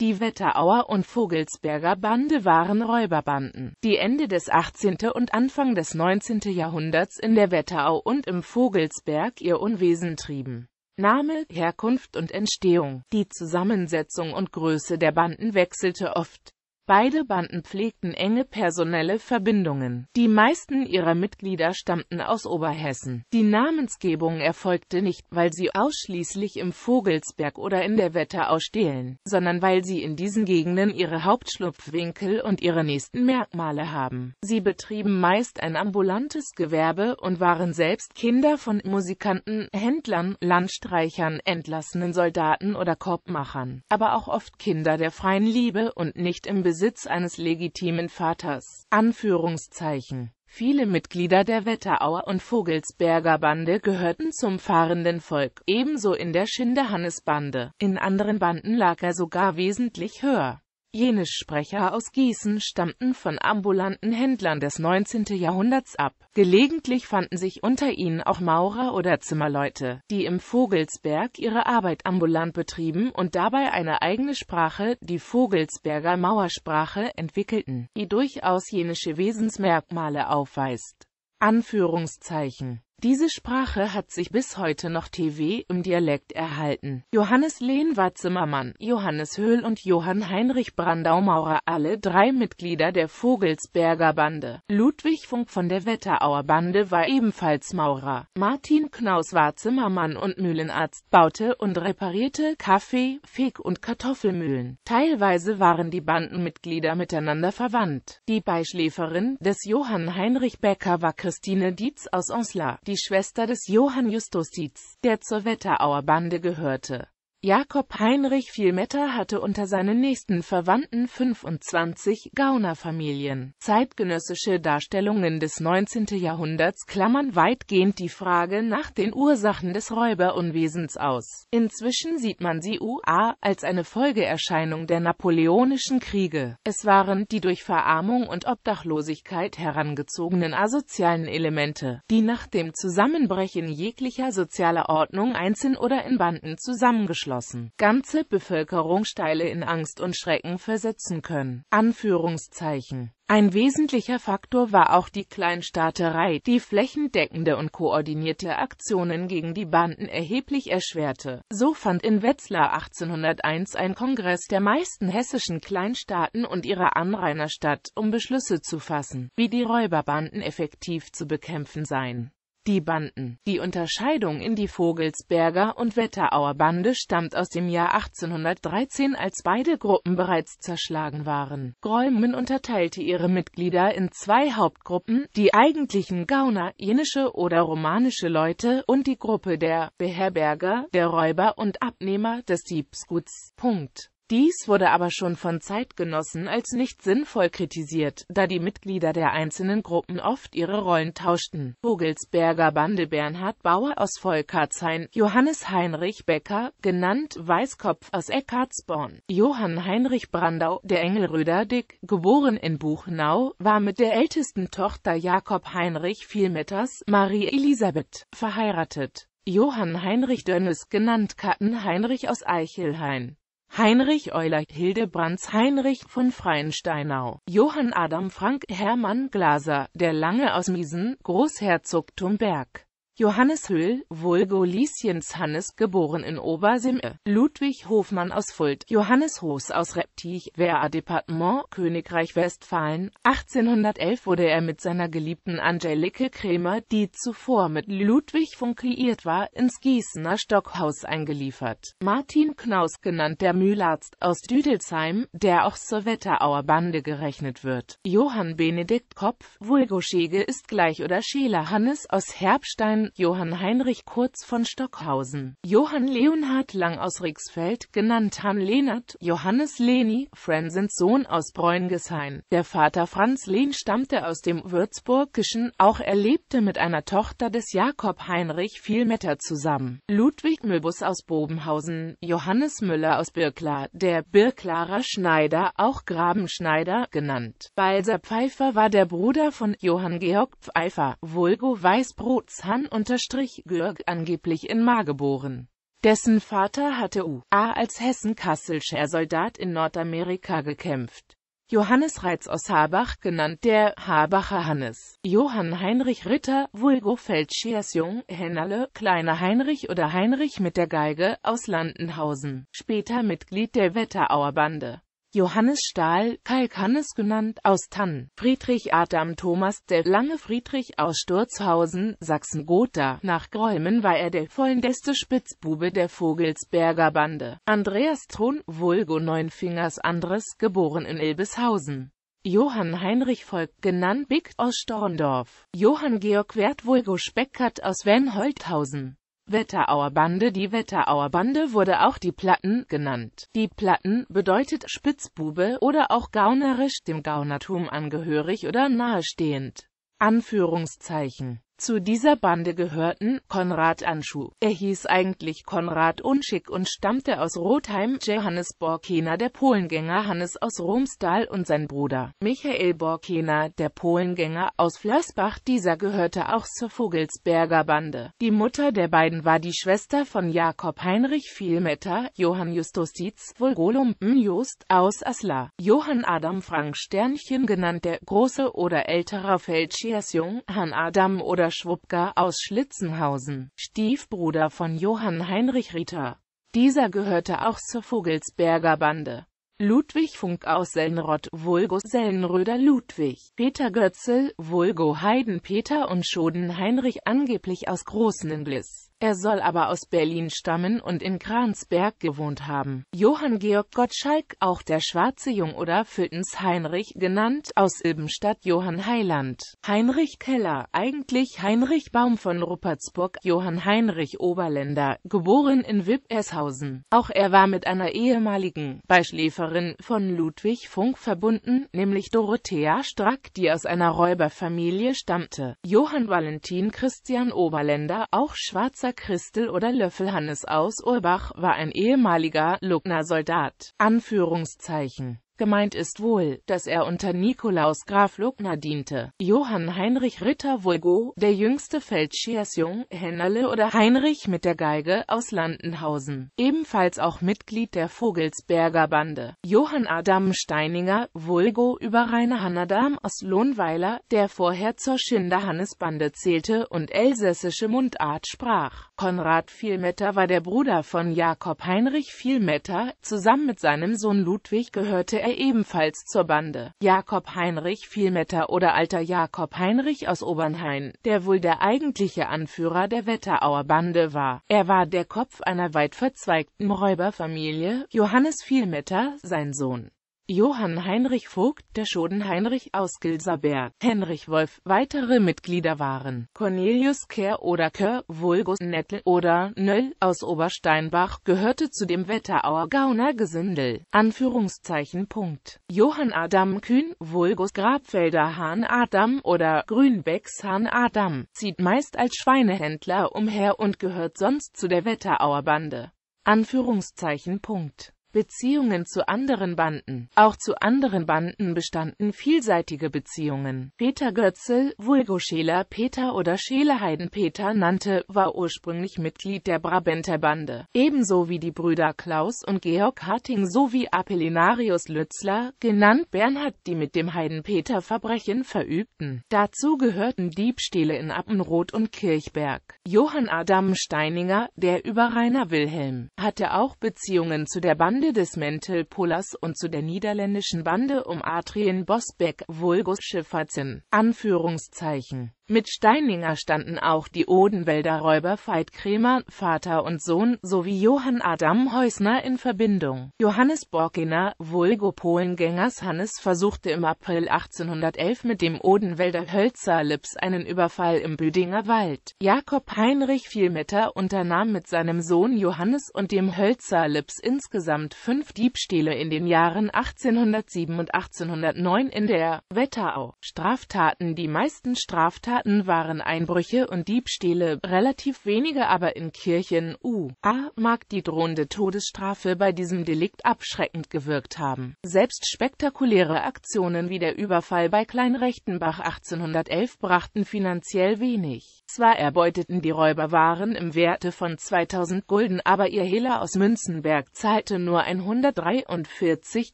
Die Wetterauer und Vogelsberger Bande waren Räuberbanden, die Ende des 18. und Anfang des 19. Jahrhunderts in der Wetterau und im Vogelsberg ihr Unwesen trieben. Name, Herkunft und Entstehung Die Zusammensetzung und Größe der Banden wechselte oft. Beide Banden pflegten enge personelle Verbindungen. Die meisten ihrer Mitglieder stammten aus Oberhessen. Die Namensgebung erfolgte nicht, weil sie ausschließlich im Vogelsberg oder in der Wetter ausstehlen, sondern weil sie in diesen Gegenden ihre Hauptschlupfwinkel und ihre nächsten Merkmale haben. Sie betrieben meist ein ambulantes Gewerbe und waren selbst Kinder von Musikanten, Händlern, Landstreichern, entlassenen Soldaten oder Korbmachern, aber auch oft Kinder der freien Liebe und nicht im Besitz Besitz eines legitimen Vaters. Anführungszeichen. Viele Mitglieder der Wetterauer und Vogelsberger Bande gehörten zum fahrenden Volk, ebenso in der Schindehannes-Bande. In anderen Banden lag er sogar wesentlich höher. Jene Sprecher aus Gießen stammten von ambulanten Händlern des 19. Jahrhunderts ab. Gelegentlich fanden sich unter ihnen auch Maurer oder Zimmerleute, die im Vogelsberg ihre Arbeit ambulant betrieben und dabei eine eigene Sprache, die Vogelsberger Mauersprache, entwickelten, die durchaus jenische Wesensmerkmale aufweist. Anführungszeichen diese Sprache hat sich bis heute noch TV im Dialekt erhalten. Johannes Lehn war Zimmermann, Johannes Höhl und Johann Heinrich Brandau-Maurer, alle drei Mitglieder der Vogelsberger Bande. Ludwig Funk von der Wetterauer Bande war ebenfalls Maurer. Martin Knaus war Zimmermann und Mühlenarzt, baute und reparierte Kaffee, Feg- und Kartoffelmühlen. Teilweise waren die Bandenmitglieder miteinander verwandt. Die Beischläferin des Johann Heinrich Becker war Christine Dietz aus Onsla die Schwester des Johann Justitiz, der zur Wetterauer Bande gehörte Jakob Heinrich Vielmetter hatte unter seinen nächsten Verwandten 25 Gaunerfamilien. Zeitgenössische Darstellungen des 19. Jahrhunderts klammern weitgehend die Frage nach den Ursachen des Räuberunwesens aus. Inzwischen sieht man sie UA als eine Folgeerscheinung der napoleonischen Kriege. Es waren die durch Verarmung und Obdachlosigkeit herangezogenen asozialen Elemente, die nach dem Zusammenbrechen jeglicher sozialer Ordnung einzeln oder in Banden zusammengeschlossen geschlossen, ganze Bevölkerungsteile in Angst und Schrecken versetzen können. Anführungszeichen. Ein wesentlicher Faktor war auch die Kleinstaaterei, die flächendeckende und koordinierte Aktionen gegen die Banden erheblich erschwerte. So fand in Wetzlar 1801 ein Kongress der meisten hessischen Kleinstaaten und ihrer Anrainer statt, um Beschlüsse zu fassen, wie die Räuberbanden effektiv zu bekämpfen seien. Die Banden. Die Unterscheidung in die Vogelsberger und Wetterauer Bande stammt aus dem Jahr 1813, als beide Gruppen bereits zerschlagen waren. Gräumen unterteilte ihre Mitglieder in zwei Hauptgruppen, die eigentlichen Gauner, jenische oder romanische Leute und die Gruppe der Beherberger, der Räuber und Abnehmer des Diebsguts. Punkt dies wurde aber schon von Zeitgenossen als nicht sinnvoll kritisiert, da die Mitglieder der einzelnen Gruppen oft ihre Rollen tauschten. Vogelsberger Bande Bernhard Bauer aus Volkertshain, Johannes Heinrich Becker, genannt Weißkopf aus Eckartsborn, Johann Heinrich Brandau, der Engelröder Dick, geboren in Buchenau, war mit der ältesten Tochter Jakob Heinrich Vielmetters, Marie Elisabeth, verheiratet. Johann Heinrich Dönnes genannt Katten Heinrich aus Eichelhain Heinrich Euler, Hildebrands Heinrich von Freiensteinau, Johann Adam Frank Hermann Glaser, der lange aus Miesen, Großherzogtum Berg Johannes Hüll, vulgo Lieschens Hannes, geboren in Obersimme, Ludwig Hofmann aus Fuld, Johannes Hoos aus Reptich, Wehr Departement, Königreich Westfalen. 1811 wurde er mit seiner Geliebten Angelike Krämer, die zuvor mit Ludwig von war, ins Gießener Stockhaus eingeliefert. Martin Knaus, genannt der Mühlarzt, aus Düdelsheim, der auch zur Wetterauer Bande gerechnet wird. Johann Benedikt Kopf, vulgo Schege ist gleich oder Schäler Hannes aus Herbstein Hermann, Johann Heinrich Kurz von Stockhausen, Johann Leonhard Lang aus Rixfeld, genannt Han Lehnert, Johannes Leni, Frensens Sohn aus Bräungeshain. Der Vater Franz Lehn stammte aus dem Würzburgischen, auch er lebte mit einer Tochter des Jakob Heinrich Vielmetter zusammen. Ludwig Möbus aus Bobenhausen, Johannes Müller aus Birkla, der Birklarer Schneider, auch Grabenschneider, genannt. Balser Pfeiffer war der Bruder von Johann Georg Pfeiffer, Vulgo Weißbrots Hann unterstrich Gürg angeblich in Mar geboren. Dessen Vater hatte U.A. als hessen-kasselcher Soldat in Nordamerika gekämpft. Johannes Reitz aus Habach genannt der Habacher Hannes, Johann Heinrich Ritter, Vulgo Feldschiers-Jung, Hennerle, Kleiner Heinrich oder Heinrich mit der Geige aus Landenhausen, später Mitglied der Wetterauer Bande. Johannes Stahl, Kalk Hannes genannt, aus Tann, Friedrich Adam Thomas der Lange Friedrich aus Sturzhausen, Sachsen-Gotha, nach Gräumen war er der vollendeste Spitzbube der Vogelsberger Bande, Andreas Thron, Vulgo Neunfingers Andres, geboren in Ilbeshausen. Johann Heinrich Volk, genannt Big, aus Storndorf, Johann Georg Wert Vulgo Speckert aus Wenholthausen, Wetterauerbande Die Wetterauerbande wurde auch die Platten genannt. Die Platten bedeutet Spitzbube oder auch gaunerisch, dem Gaunertum angehörig oder nahestehend. Anführungszeichen zu dieser Bande gehörten Konrad Anschuh. Er hieß eigentlich Konrad Unschick und stammte aus Rotheim, Johannes Borkena, der Polengänger Hannes aus Romsdal und sein Bruder Michael Borkena, der Polengänger aus Flörsbach. Dieser gehörte auch zur Vogelsberger Bande. Die Mutter der beiden war die Schwester von Jakob Heinrich Vielmetter, Johann Justus Dietz, Volgolumpen Jost, aus Asla, Johann Adam Frank Sternchen genannt der Große oder älterer Feldschersjung, Hann Adam oder Peter Schwupka aus Schlitzenhausen, Stiefbruder von Johann Heinrich Ritter. Dieser gehörte auch zur Vogelsberger Bande. Ludwig Funk aus Sellenrott, Vulgo Sellenröder Ludwig, Peter Götzel, Vulgo Heiden Peter und Schoden Heinrich angeblich aus Großnenglis. Er soll aber aus Berlin stammen und in Kransberg gewohnt haben. Johann Georg Gottschalk, auch der schwarze Jung oder Füttens Heinrich genannt, aus Ilbenstadt Johann Heiland, Heinrich Keller, eigentlich Heinrich Baum von Ruppertsburg, Johann Heinrich Oberländer, geboren in Wippershausen. Auch er war mit einer ehemaligen Beischläferin von Ludwig Funk verbunden, nämlich Dorothea Strack, die aus einer Räuberfamilie stammte. Johann Valentin Christian Oberländer, auch schwarzer Walter Christel oder Löffel Hannes aus Urbach war ein ehemaliger Lugner Soldat. Anführungszeichen Gemeint ist wohl, dass er unter Nikolaus Graf Lugner diente. Johann Heinrich Ritter Vulgo, der jüngste Feldschiersjung, Hennerle oder Heinrich mit der Geige aus Landenhausen, ebenfalls auch Mitglied der Vogelsberger Bande. Johann Adam Steininger, Vulgo über Rainer Hannadam aus Lohnweiler, der vorher zur Schinderhannes-Bande zählte und elsässische Mundart sprach. Konrad Vielmetter war der Bruder von Jakob Heinrich Vielmetter, zusammen mit seinem Sohn Ludwig gehörte er Polizei ebenfalls zur Bande. Jakob Heinrich Vielmetter oder alter Jakob Heinrich aus Obernhain, der wohl der eigentliche Anführer der Wetterauer Bande war. Er war der Kopf einer weit verzweigten Räuberfamilie, Johannes Vielmetter, sein Sohn. Johann Heinrich Vogt, der Schoden Heinrich aus Gilsaberg, Henrich Wolf. Weitere Mitglieder waren Cornelius Kerr oder Kerr, Vulgus Nettel oder Nöll aus Obersteinbach, gehörte zu dem Wetterauer Gauner Gesindel. Anführungszeichen Punkt. Johann Adam Kühn, Vulgus Grabfelder Hahn Adam oder Grünbecks Hahn Adam, zieht meist als Schweinehändler umher und gehört sonst zu der Wetterauer Bande. Anführungszeichen Punkt. Beziehungen zu anderen Banden. Auch zu anderen Banden bestanden vielseitige Beziehungen. Peter Götzel, Vulgo Scheler Peter oder Scheele Heidenpeter nannte, war ursprünglich Mitglied der Brabenter Bande, ebenso wie die Brüder Klaus und Georg Harting sowie Apellinarius Lützler, genannt Bernhard, die mit dem Heidenpeter Verbrechen verübten. Dazu gehörten Diebstähle in Appenroth und Kirchberg. Johann Adam Steininger, der Überrainer Wilhelm, hatte auch Beziehungen zu der Bande Bande des Mentelpolas und zu der niederländischen Bande um Adrien Bosbeck, Vulgus Schiffertsen, Anführungszeichen. Mit Steininger standen auch die Odenwälder Räuber Veit Krämer, Vater und Sohn, sowie Johann Adam Häusner in Verbindung. Johannes Borkener, vulgo Polengängers Hannes, versuchte im April 1811 mit dem Odenwälder Hölzerlips einen Überfall im Büdinger Wald. Jakob Heinrich Vielmetter unternahm mit seinem Sohn Johannes und dem Hölzerlips insgesamt fünf Diebstähle in den Jahren 1807 und 1809 in der Wetterau. Straftaten Die meisten Straftaten Taten waren Einbrüche und Diebstähle, relativ wenige aber in Kirchen. U.a. mag die drohende Todesstrafe bei diesem Delikt abschreckend gewirkt haben. Selbst spektakuläre Aktionen wie der Überfall bei Kleinrechtenbach 1811 brachten finanziell wenig. Zwar erbeuteten die Räuber Waren im Werte von 2000 Gulden, aber ihr Hehler aus Münzenberg zahlte nur 143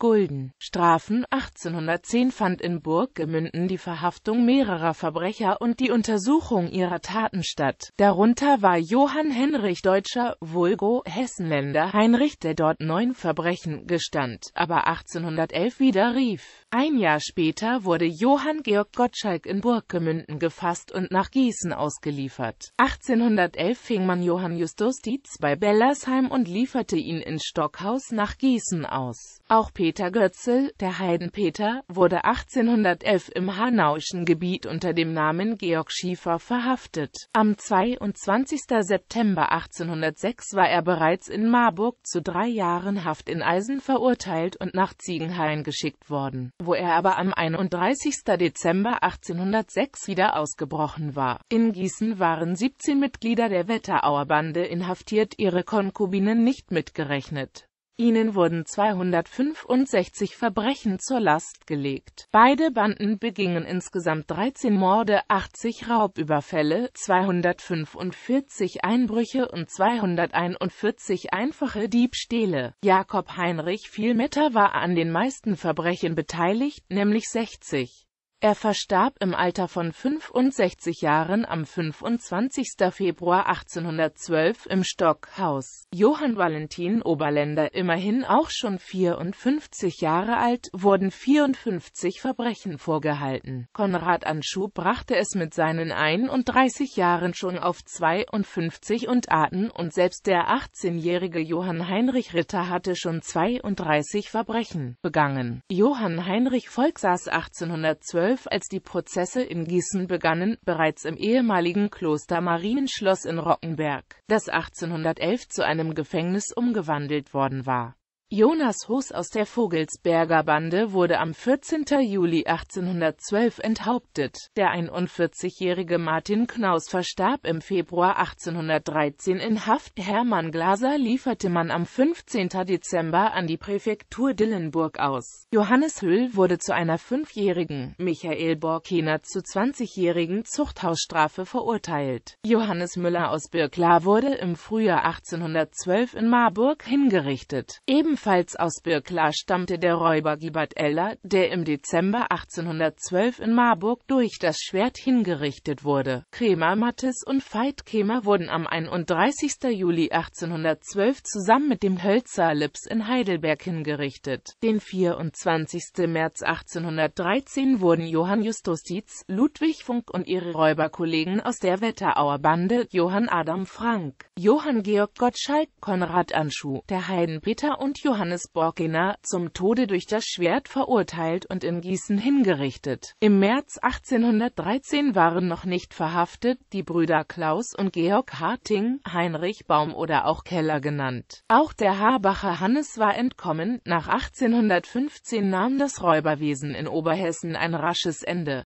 Gulden. Strafen 1810 fand in Burg Gemünden die Verhaftung mehrerer Verbrecher und die Untersuchung ihrer Taten statt. Darunter war Johann Henrich Deutscher, Vulgo, Hessenländer, Heinrich, der dort neun Verbrechen gestand, aber 1811 widerrief. Ein Jahr später wurde Johann Georg Gottschalk in Burggemünden gefasst und nach Gießen ausgeliefert. 1811 fing man Johann Justus Dietz bei Bellersheim und lieferte ihn in Stockhaus nach Gießen aus. Auch Peter Götzel, der Heidenpeter, wurde 1811 im hanauischen Gebiet unter dem Namen Georg Schiefer verhaftet. Am 22. September 1806 war er bereits in Marburg zu drei Jahren Haft in Eisen verurteilt und nach Ziegenhain geschickt worden, wo er aber am 31. Dezember 1806 wieder ausgebrochen war. In Gießen waren 17 Mitglieder der Wetterauerbande inhaftiert, ihre Konkubinen nicht mitgerechnet. Ihnen wurden 265 Verbrechen zur Last gelegt. Beide Banden begingen insgesamt 13 Morde, 80 Raubüberfälle, 245 Einbrüche und 241 einfache Diebstähle. Jakob Heinrich Vielmetter war an den meisten Verbrechen beteiligt, nämlich 60. Er verstarb im Alter von 65 Jahren am 25. Februar 1812 im Stockhaus. Johann Valentin Oberländer, immerhin auch schon 54 Jahre alt, wurden 54 Verbrechen vorgehalten. Konrad Anschub brachte es mit seinen 31 Jahren schon auf 52 und Arten und selbst der 18-jährige Johann Heinrich Ritter hatte schon 32 Verbrechen begangen. Johann Heinrich Volk 1812 12, als die Prozesse in Gießen begannen, bereits im ehemaligen Kloster Marienschloss in Rockenberg, das 1811 zu einem Gefängnis umgewandelt worden war Jonas Hus aus der Vogelsberger Bande wurde am 14. Juli 1812 enthauptet. Der 41-jährige Martin Knaus verstarb im Februar 1813 in Haft. Hermann Glaser lieferte man am 15. Dezember an die Präfektur Dillenburg aus. Johannes Hüll wurde zu einer fünfjährigen, Michael Borkener zu 20-jährigen Zuchthausstrafe verurteilt. Johannes Müller aus Birkla wurde im Frühjahr 1812 in Marburg hingerichtet. Eben Ebenfalls aus Birkla stammte der Räuber Gibert Eller, der im Dezember 1812 in Marburg durch das Schwert hingerichtet wurde. Kremer Mattes und Veit Kremer wurden am 31. Juli 1812 zusammen mit dem Hölzer Lips in Heidelberg hingerichtet. Den 24. März 1813 wurden Johann Justus Dietz, Ludwig Funk und ihre Räuberkollegen aus der Wetterauer Bande, Johann Adam Frank, Johann Georg Gottschalk, Konrad Anschuh, der Heiden Peter und Johannes Borkener zum Tode durch das Schwert verurteilt und in Gießen hingerichtet. Im März 1813 waren noch nicht verhaftet die Brüder Klaus und Georg Harting, Heinrich Baum oder auch Keller genannt. Auch der Habacher Hannes war entkommen, nach 1815 nahm das Räuberwesen in Oberhessen ein rasches Ende.